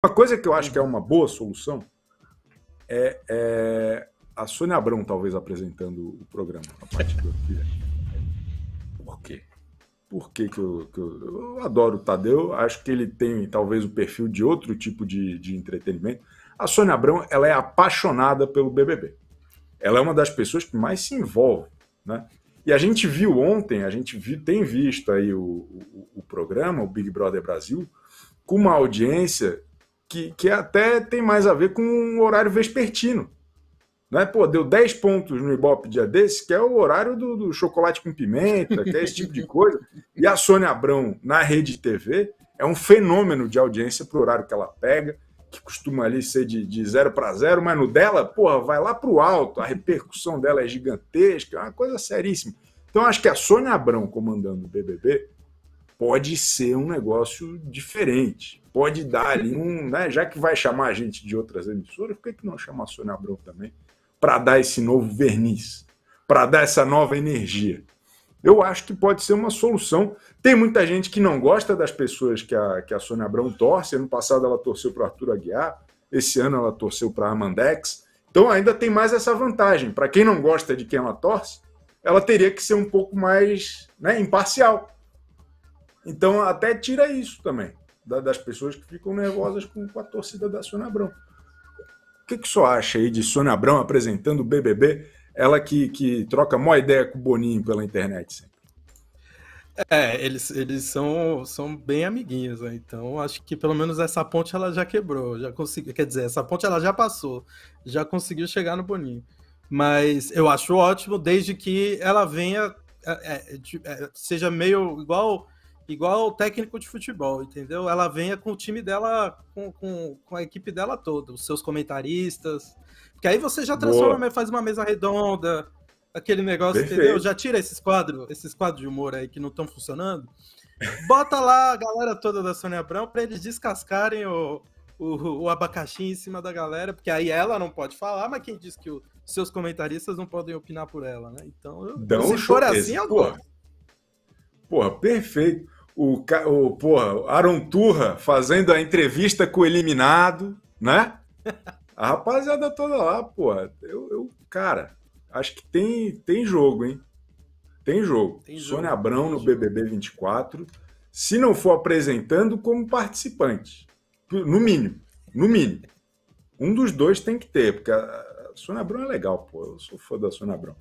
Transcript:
Uma coisa que eu acho que é uhum. uma boa solução é, é a Sônia Abrão, talvez, apresentando o programa a partir do aqui. Por quê? Por que, que, eu, que eu, eu, adoro o Tadeu, acho que ele tem talvez o perfil de outro tipo de, de entretenimento. A Sônia Abrão ela é apaixonada pelo BBB. Ela é uma das pessoas que mais se envolve. Né? E a gente viu ontem, a gente tem visto aí o, o, o programa, o Big Brother Brasil, com uma audiência que, que até tem mais a ver com o horário vespertino. Né? Pô, deu 10 pontos no Ibope dia desse, que é o horário do, do chocolate com pimenta, que é esse tipo de coisa. E a Sônia Abrão na rede TV é um fenômeno de audiência pro horário que ela pega, que costuma ali ser de, de zero para zero, mas no dela, porra, vai lá para o alto, a repercussão dela é gigantesca, é uma coisa seríssima. Então acho que é a Sônia Abrão comandando o BBB pode ser um negócio diferente. Pode dar ali um. Né, já que vai chamar a gente de outras emissoras, por que, que não chamar a Sônia Abrão também? Para dar esse novo verniz, para dar essa nova energia. Eu acho que pode ser uma solução. Tem muita gente que não gosta das pessoas que a, que a Sônia Abrão torce. Ano passado ela torceu para Arthur Aguiar, esse ano ela torceu para Armandex. Então ainda tem mais essa vantagem. Para quem não gosta de quem ela torce, ela teria que ser um pouco mais né, imparcial então, até tira isso também, da, das pessoas que ficam nervosas com, com a torcida da Sônia Abrão. O que, que o senhor acha aí de Sônia Abrão apresentando o BBB? Ela que, que troca mó ideia com o Boninho pela internet sempre. É, eles, eles são, são bem amiguinhos, né? Então, acho que pelo menos essa ponte ela já quebrou, já conseguiu. Quer dizer, essa ponte ela já passou, já conseguiu chegar no Boninho. Mas eu acho ótimo desde que ela venha, é, é, é seja meio igual igual o técnico de futebol, entendeu? Ela venha com o time dela, com, com, com a equipe dela toda, os seus comentaristas. Porque aí você já transforma, Boa. faz uma mesa redonda, aquele negócio, Perfeito. entendeu? Já tira esses quadros, esses quadros de humor aí que não estão funcionando. Bota lá a galera toda da Sônia Abrão para eles descascarem o, o, o, abacaxi em cima da galera, porque aí ela não pode falar, mas quem diz que os seus comentaristas não podem opinar por ela, né? Então, eu, se um for assim, eu Porra, perfeito o, o porra, Turra fazendo a entrevista com o eliminado, né? A rapaziada toda lá, porra. Eu, eu cara, acho que tem, tem jogo, hein? Tem jogo. Tem jogo. Sônia Abrão no BBB 24, se não for apresentando como participante, no mínimo, no mínimo. Um dos dois tem que ter, porque a Sônia Abrão é legal, pô. Eu sou fã da Sônia Abrão.